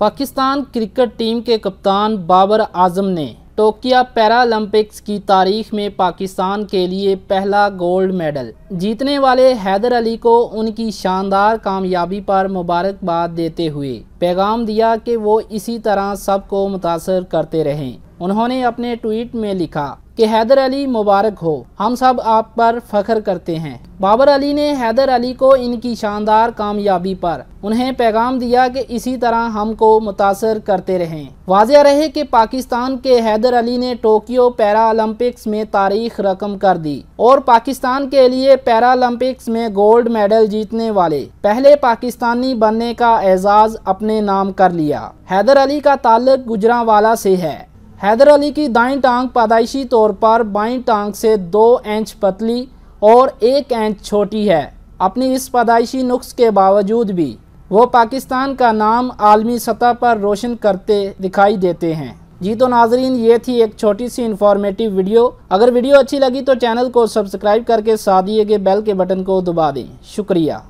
Pakistan cricket team के कप्तान बाबर आजम ने टोक्यो पैरालंपिक्स की तारीख में पाकिस्तान के लिए पहला गोल्ड मेडल जीतने वाले हैदर अली को उनकी शानदार कामयाबी पर मुबारकबाद देते हुए पैगाम दिया कि वो इसी तरह सबको मुतासर करते रहें उन्होंने अपने ट्वीट में लिखा कि हैदर अली मुबारक हो हम सब आप पर फख्र करते हैं बाबर अली ने हैदर अली को इनकी शानदार कामयाबी पर उन्हें पैगाम दिया कि इसी तरह हमको मुतासर करते रहें वाजह रहे कि पाकिस्तान के हैदर अली ने टोक्यो पैरालंपिक्स में तारीख रकम कर दी और पाकिस्तान के लिए पैरालंपिक्स में गोल्ड मेडल जीतने वाले पहले पाकिस्तानी बनने का एजाज़ अपने नाम कर लिया हैदर अली का ताल्लुक गुजरावाला से है हैदर अली की दाएं टांग पैदाइशी तौर पर बाएं टांग से दो इंच पतली और एक इंच छोटी है अपनी इस पैदाइशी नुस्ख के बावजूद भी वो पाकिस्तान का नाम आलमी सतह पर रोशन करते दिखाई देते हैं जी तो नाजरीन ये थी एक छोटी सी इन्फॉर्मेटिव वीडियो अगर वीडियो अच्छी लगी तो चैनल को सब्सक्राइब करके साथ दिए गए बेल के बटन को दबा दें शुक्रिया